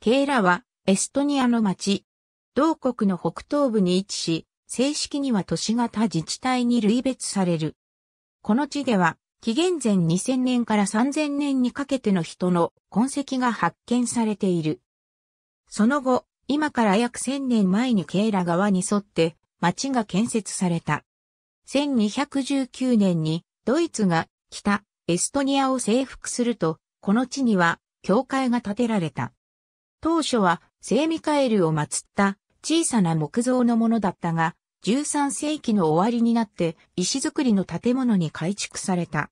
ケーラはエストニアの町。同国の北東部に位置し、正式には都市型自治体に類別される。この地では、紀元前2000年から3000年にかけての人の痕跡が発見されている。その後、今から約1000年前にケーラ川に沿って町が建設された。1219年にドイツが北エストニアを征服すると、この地には教会が建てられた。当初は聖ミカエルを祀った小さな木造のものだったが、13世紀の終わりになって石造りの建物に改築された。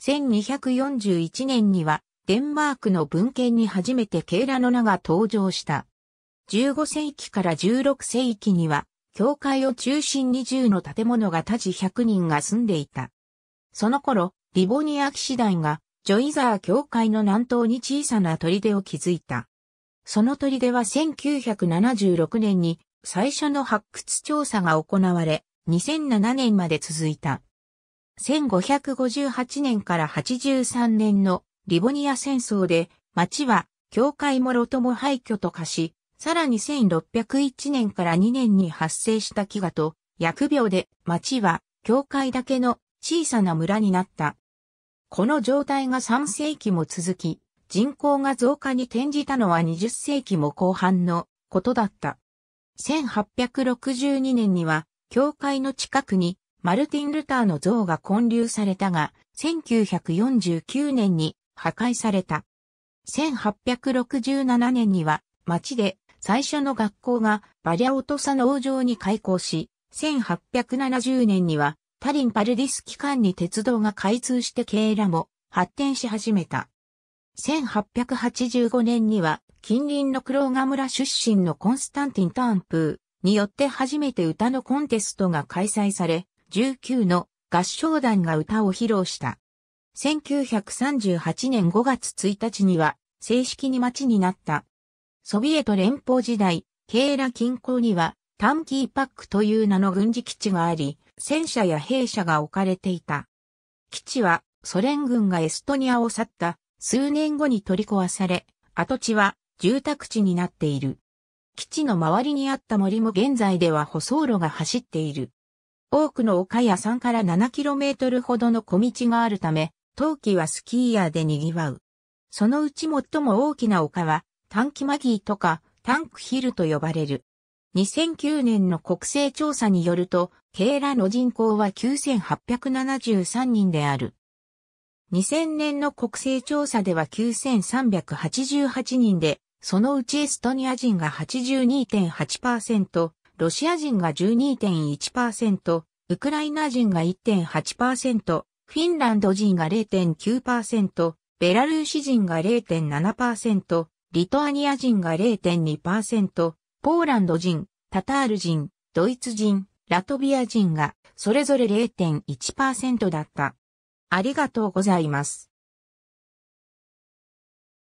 1241年にはデンマークの文献に初めてケ羅の名が登場した。15世紀から16世紀には教会を中心に10の建物が立ち100人が住んでいた。その頃、リボニア騎士団がジョイザー教会の南東に小さな砦を築いた。その砦は1976年に最初の発掘調査が行われ、2007年まで続いた。1558年から83年のリボニア戦争で町は教会もろとも廃墟と化し、さらに1601年から2年に発生した飢餓と疫病で町は教会だけの小さな村になった。この状態が3世紀も続き、人口が増加に転じたのは20世紀も後半のことだった。1862年には、教会の近くにマルティン・ルターの像が建立されたが、1949年に破壊された。1867年には、町で最初の学校がバリャオトサの王城に開校し、1870年にはタリン・パルディス機関に鉄道が開通して経営らも発展し始めた。1885年には近隣の黒賀村出身のコンスタンティン・ターンプーによって初めて歌のコンテストが開催され、19の合唱団が歌を披露した。1938年5月1日には正式に町になった。ソビエト連邦時代、ケーラ近郊にはタンキーパックという名の軍事基地があり、戦車や兵車が置かれていた。基地はソ連軍がエストニアを去った数年後に取り壊され、跡地は住宅地になっている。基地の周りにあった森も現在では舗装路が走っている。多くの丘や3から 7km ほどの小道があるため、冬季はスキーヤーで賑わう。そのうち最も大きな丘は、タンキマギーとか、タンクヒルと呼ばれる。2009年の国勢調査によると、ケーラの人口は9873人である。2000年の国勢調査では9388人で、そのうちエストニア人が82.8%、ロシア人が12.1%、ウクライナ人が1.8%、フィンランド人が0.9%、ベラルーシ人が0.7%、リトアニア人が0.2%、ポーランド人、タタール人、ドイツ人、ラトビア人がそれぞれ0.1%だった。ありがとうございます。